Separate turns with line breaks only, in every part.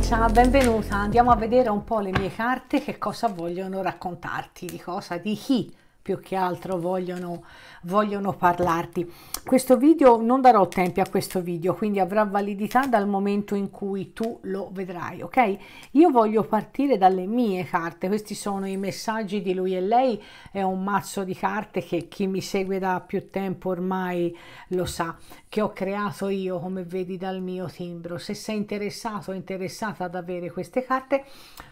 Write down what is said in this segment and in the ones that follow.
Francia, benvenuta. Andiamo a vedere un po' le mie carte che cosa vogliono raccontarti, di cosa, di chi più che altro vogliono, vogliono parlarti. Questo video non darò tempi a questo video, quindi avrà validità dal momento in cui tu lo vedrai, ok? Io voglio partire dalle mie carte, questi sono i messaggi di lui e lei, è un mazzo di carte che chi mi segue da più tempo ormai lo sa, che ho creato io, come vedi dal mio timbro. Se sei interessato o interessata ad avere queste carte,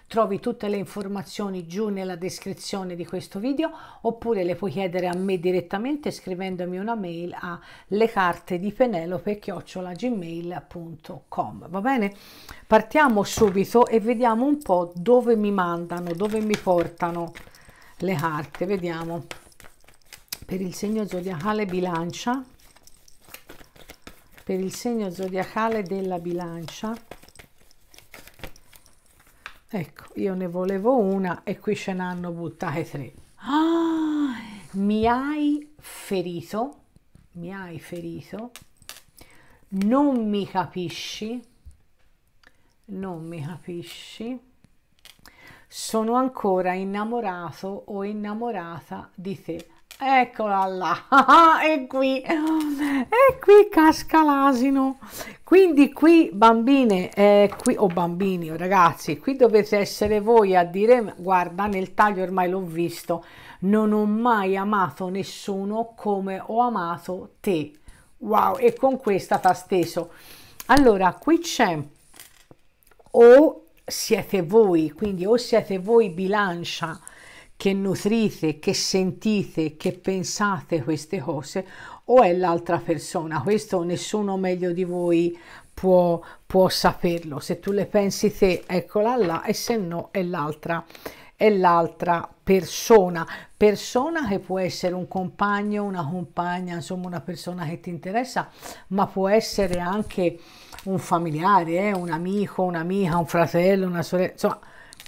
Trovi tutte le informazioni giù nella descrizione di questo video oppure le puoi chiedere a me direttamente scrivendomi una mail a le carte di Penelope chiocciolagmail.com. Va bene? Partiamo subito e vediamo un po' dove mi mandano, dove mi portano le carte. Vediamo per il segno zodiacale bilancia per il segno zodiacale della bilancia Ecco, io ne volevo una e qui ce n'hanno buttate tre. Ah, mi hai ferito, mi hai ferito, non mi capisci, non mi capisci, sono ancora innamorato o innamorata di te. Eccola là, e qui, e qui casca l'asino. Quindi qui bambine, eh, qui, o oh bambini, oh ragazzi, qui dovete essere voi a dire, guarda nel taglio ormai l'ho visto, non ho mai amato nessuno come ho amato te. Wow, e con questa fa steso. Allora, qui c'è o siete voi, quindi o siete voi bilancia, che nutrite, che sentite, che pensate queste cose o è l'altra persona. Questo nessuno meglio di voi può, può saperlo. Se tu le pensi te, eccola là e se no è l'altra è l'altra persona, persona che può essere un compagno, una compagna, insomma una persona che ti interessa, ma può essere anche un familiare, eh? un amico, un'amica, un fratello, una sorella, insomma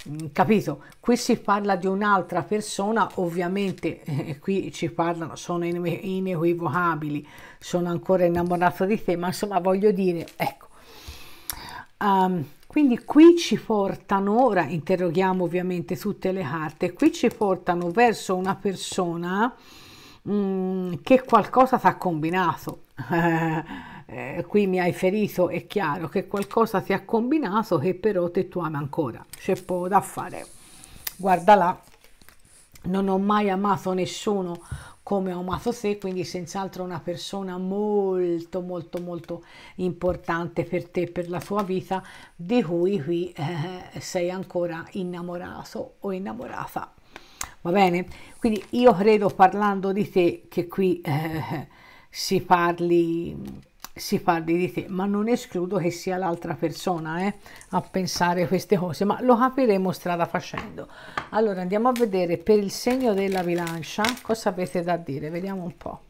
Mm, capito qui si parla di un'altra persona ovviamente eh, eh qui ci parlano sono inequivocabili sono ancora innamorato di te ma insomma voglio dire ecco um, quindi qui ci portano ora interroghiamo ovviamente tutte le carte qui ci portano verso una persona mh, mm, che qualcosa ti ha combinato eh, qui mi hai ferito, è chiaro che qualcosa si è combinato che però te tu ami ancora, c'è poco da fare. Guarda là, non ho mai amato nessuno come ho amato te, quindi senz'altro una persona molto molto molto importante per te, per la tua vita, di cui qui eh, sei ancora innamorato o innamorata. Va bene? Quindi io credo parlando di te che qui eh, si parli si parli di te, ma non escludo che sia l'altra persona eh, a pensare queste cose, ma lo capiremo strada facendo. Allora andiamo a vedere per il segno della bilancia cosa avete da dire, vediamo un po'.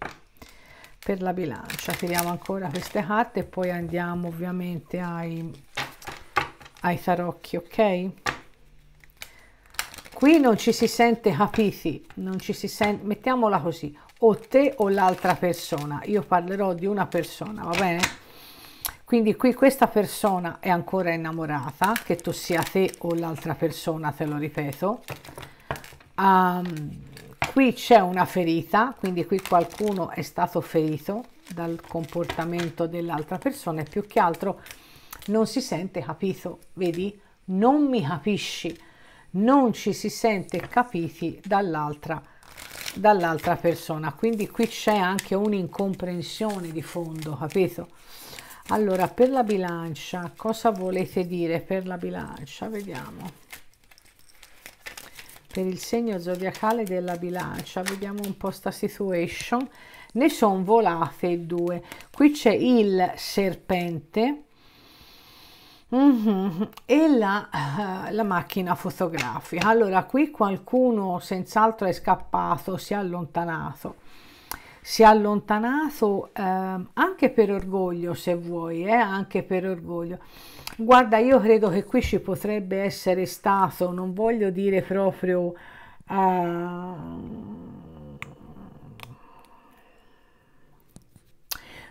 Per la bilancia tiriamo ancora queste carte e poi andiamo ovviamente ai, ai tarocchi, ok? Qui non ci si sente capiti, non ci si sente, mettiamola così, o te o l'altra persona. Io parlerò di una persona, va bene? Quindi qui questa persona è ancora innamorata, che tu sia te o l'altra persona, te lo ripeto. Um, qui c'è una ferita, quindi qui qualcuno è stato ferito dal comportamento dell'altra persona e più che altro non si sente capito, vedi? Non mi capisci, non ci si sente capiti dall'altra persona dall'altra persona quindi qui c'è anche un'incomprensione di fondo capito allora per la bilancia cosa volete dire per la bilancia vediamo per il segno zodiacale della bilancia vediamo un po' sta situation ne sono volate due qui c'è il serpente Mm -hmm. E la, uh, la, macchina fotografica. Allora, qui qualcuno senz'altro è scappato, si è allontanato. Si è allontanato eh, anche per orgoglio, se vuoi, eh, anche per orgoglio. Guarda, io credo che qui ci potrebbe essere stato, non voglio dire proprio... Uh,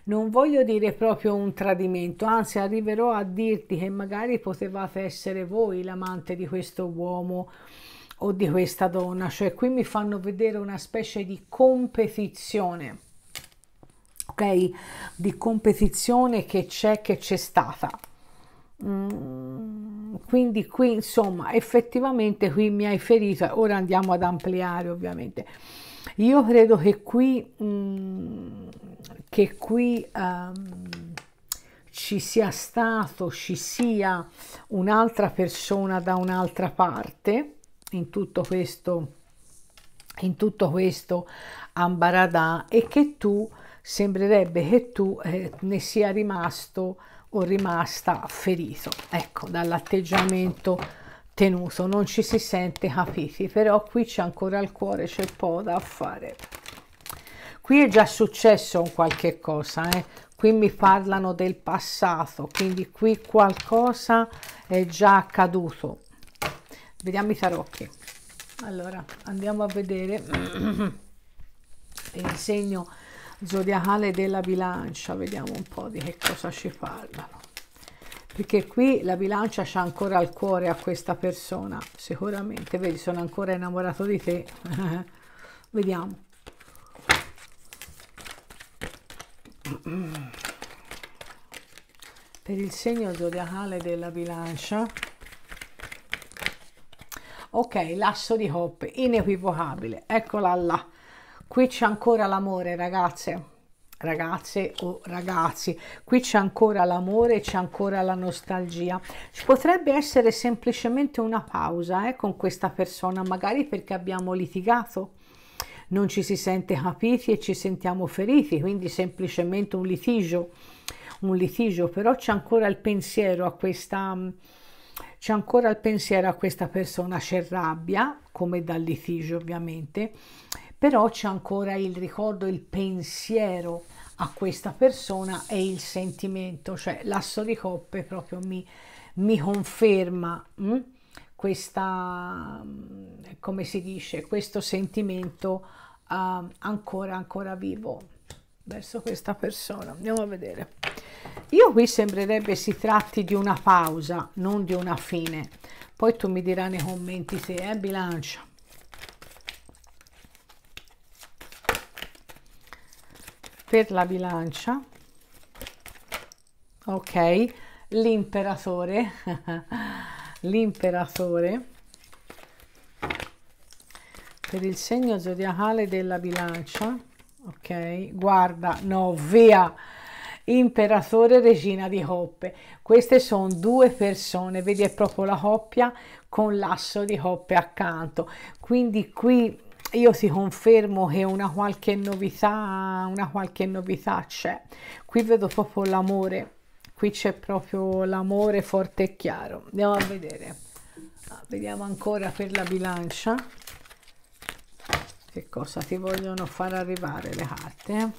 non voglio dire proprio un tradimento, anzi arriverò a dirti che magari potevate essere voi l'amante di questo uomo o di questa donna, cioè qui mi fanno vedere una specie di competizione. Ok? Di competizione che c'è che c'è stata. Mm, quindi qui insomma effettivamente qui mi hai ferito ora andiamo ad ampliare ovviamente io credo che qui mm, che qui um, ci sia stato, ci sia un'altra persona da un'altra parte in tutto questo in tutto questo ambaradà e che tu sembrerebbe che tu eh, ne sia rimasto o rimasta ferito ecco dall'atteggiamento tenuto non ci si sente capiti però qui c'è ancora il cuore c'è un po' da fare qui è già successo un qualche cosa eh? qui mi parlano del passato quindi qui qualcosa è già accaduto vediamo i tarocchi allora andiamo a vedere il segno zodiacale della bilancia vediamo un po' di che cosa ci parlano perché qui la bilancia c'ha ancora il cuore a questa persona sicuramente vedi sono ancora innamorato di te vediamo per il segno zodiacale della bilancia ok l'asso di coppe inequivocabile eccola là qui c'è ancora l'amore ragazze ragazze o oh, ragazzi qui c'è ancora l'amore c'è ancora la nostalgia ci potrebbe essere semplicemente una pausa eh, con questa persona magari perché abbiamo litigato non ci si sente capiti e ci sentiamo feriti, quindi semplicemente un litigio, un litigio, però c'è ancora il pensiero a questa c'è ancora il pensiero a questa persona, c'è rabbia, come dal litigio ovviamente, però c'è ancora il ricordo, il pensiero a questa persona e il sentimento, cioè l'asso di coppe proprio mi, mi conferma. Mh? Mm? questa, mm, come si dice, questo sentimento uh, ancora, ancora vivo verso questa persona. Andiamo a vedere. Io qui sembrerebbe si tratti di una pausa, non di una fine. Poi tu mi dirai nei commenti se è eh, bilancia. Per la bilancia, ok, l'imperatore l'imperatore per il segno zodiacale della bilancia ok guarda no via imperatore regina di coppe queste sono due persone vedi è proprio la coppia con l'asso di coppe accanto quindi qui io ti confermo che una qualche novità una qualche novità c'è qui vedo proprio l'amore qui c'è proprio l'amore forte e chiaro andiamo a vedere ah, vediamo ancora per la bilancia che cosa ti vogliono far arrivare le carte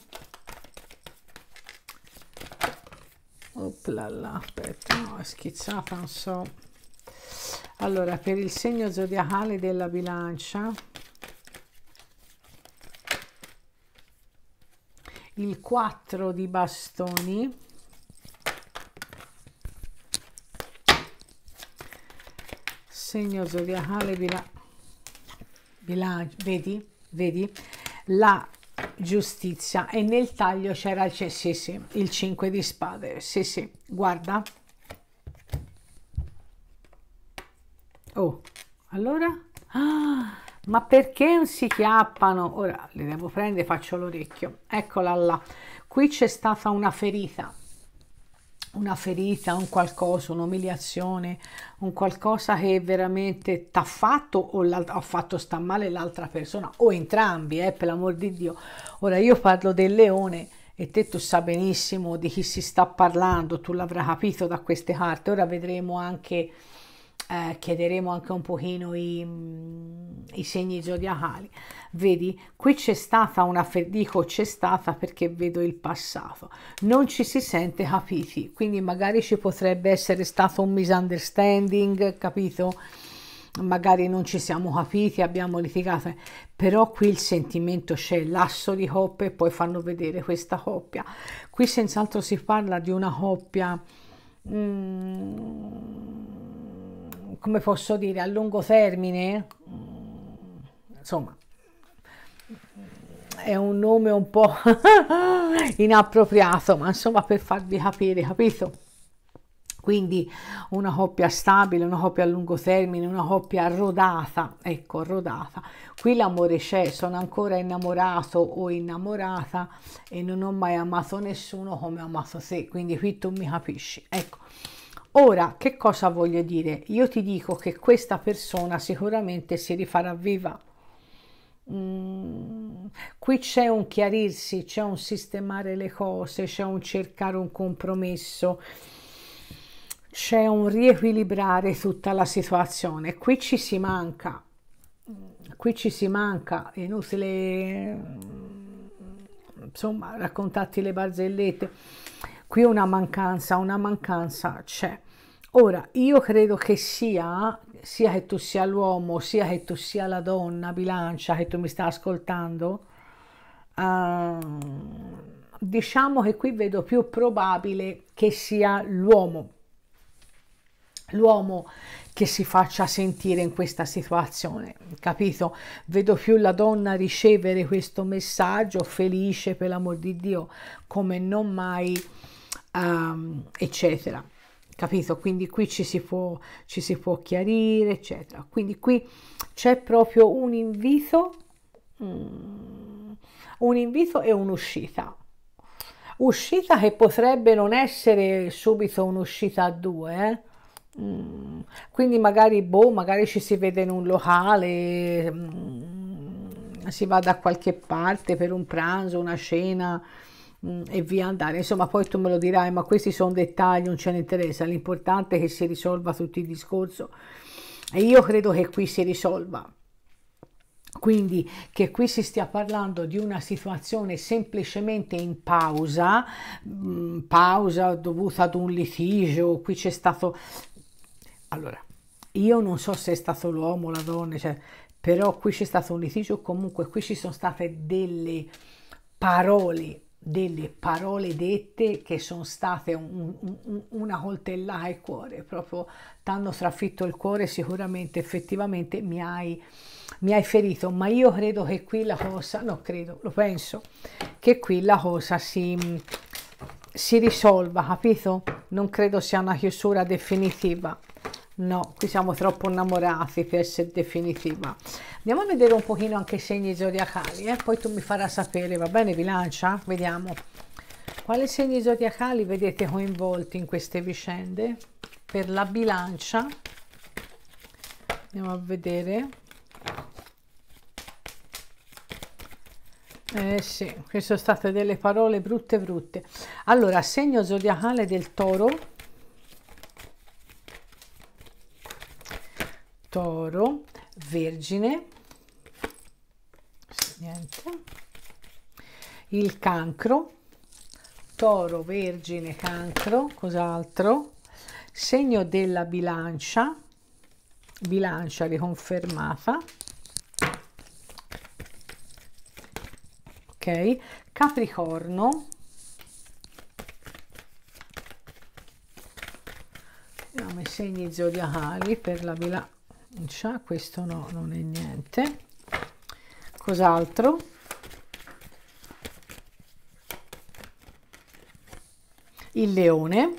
Oplala, aspetta, no, è schizzata, non so. Allora, per il segno zodiacale della bilancia, il 4 di bastoni, segno zodiacale bilancia, bila, vedi, vedi, la giustizia e nel taglio c'era il, sì, sì, il 5 di spade, sì sì, guarda. Oh, allora? Ah, ma perché non si chiappano? Ora le devo prendere, faccio l'orecchio. Eccola là. Qui c'è stata una ferita una ferita, un qualcosa, un'umiliazione, un qualcosa che veramente t'ha fatto o ha fatto sta male l'altra persona o entrambi, eh, per l'amor di Dio. Ora io parlo del leone e te tu sa benissimo di chi si sta parlando, tu l'avrai capito da queste carte. Ora vedremo anche eh, chiederemo anche un pochino i, mm, i segni zodiacali. Vedi, qui c'è stata una dico c'è stata perché vedo il passato. Non ci si sente capiti, quindi magari ci potrebbe essere stato un misunderstanding, capito? magari non ci siamo capiti, abbiamo litigato, però qui il sentimento c'è, l'asso di coppia e poi fanno vedere questa coppia. Qui senz'altro si parla di una coppia... Mm, come posso dire, a lungo termine, mm, insomma, è un nome un po' inappropriato, ma insomma per farvi capire, capito? Quindi una coppia stabile, una coppia a lungo termine, una coppia rodata, ecco, rodata. Qui l'amore c'è, sono ancora innamorato o innamorata e non ho mai amato nessuno come ho amato te, quindi qui tu mi capisci, ecco. Ora, che cosa voglio dire? Io ti dico che questa persona sicuramente si rifarà viva. Mm, qui c'è un chiarirsi, c'è un sistemare le cose, c'è un cercare un compromesso, c'è un riequilibrare tutta la situazione. Qui ci si manca, qui ci si manca, è inutile mm, insomma raccontarti le barzellette qui una mancanza, una mancanza c'è. Ora, io credo che sia, sia che tu sia l'uomo, sia che tu sia la donna, bilancia, che tu mi stai ascoltando, uh, diciamo che qui vedo più probabile che sia l'uomo, l'uomo che si faccia sentire in questa situazione, capito? Vedo più la donna ricevere questo messaggio felice, per l'amor di Dio, come non mai um, eccetera. Capito? Quindi qui ci si, può, ci si può chiarire, eccetera. Quindi qui c'è proprio un invito, um, un invito e un'uscita. Uscita che potrebbe non essere subito un'uscita a due, eh? Mm, quindi magari boh, magari ci si vede in un locale, mm, si va da qualche parte per un pranzo, una cena, Mm, e via andare. Insomma, poi tu me lo dirai, ma questi sono dettagli, non ce ne interessa, l'importante è che si risolva tutto il discorso e io credo che qui si risolva. Quindi che qui si stia parlando di una situazione semplicemente in pausa, mh, mm, pausa dovuta ad un litigio, qui c'è stato... Allora, io non so se è stato l'uomo o la donna, cioè, però qui c'è stato un litigio, comunque qui ci sono state delle parole delle parole dette che sono state un, un, una coltellata al cuore, proprio ti hanno strafitto il cuore sicuramente, effettivamente mi hai, mi hai ferito, ma io credo che qui la cosa, no credo, lo penso, che qui la cosa si, si risolva, capito? Non credo sia una chiusura definitiva. No, qui siamo troppo innamorati per essere definitiva. Andiamo a vedere un pochino anche i segni zodiacali, eh? poi tu mi farai sapere, va bene bilancia? Vediamo. Quali segni zodiacali vedete coinvolti in queste vicende? Per la bilancia, andiamo a vedere. Eh sì, queste sono state delle parole brutte brutte. Allora, segno zodiacale del toro, d'oro vergine niente il cancro toro vergine cancro cos'altro segno della bilancia bilancia riconfermata ok capricorno i segni zodiacali per la bilancia già questo no non è niente cos'altro il leone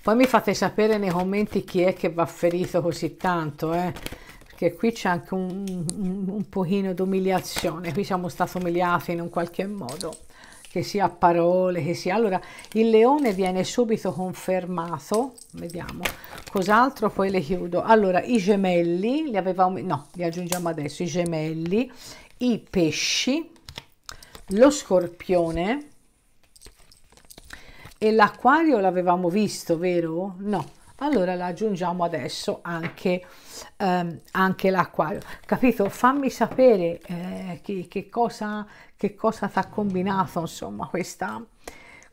poi mi fate sapere nei commenti chi è che va ferito così tanto eh? perché qui c'è anche un, un, un pochino d'umiliazione qui siamo stati umiliati in un qualche modo che sia a parole, che sia... Allora, il leone viene subito confermato, vediamo, cos'altro poi le chiudo. Allora, i gemelli, li avevamo... no, li aggiungiamo adesso, i gemelli, i pesci, lo scorpione e l'acquario l'avevamo visto, vero? No, allora la aggiungiamo adesso anche, ehm, anche l'acquario capito fammi sapere eh, che, che, cosa ti ha combinato insomma questa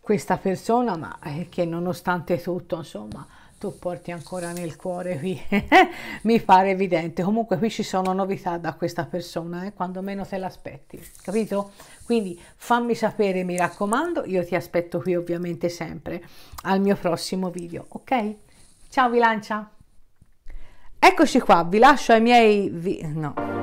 questa persona ma eh, che nonostante tutto insomma tu porti ancora nel cuore qui mi pare evidente comunque qui ci sono novità da questa persona eh, quando meno te l'aspetti capito quindi fammi sapere mi raccomando io ti aspetto qui ovviamente sempre al mio prossimo video ok Ciao bilancia! Eccoci qua, vi lascio ai miei... Vi... no...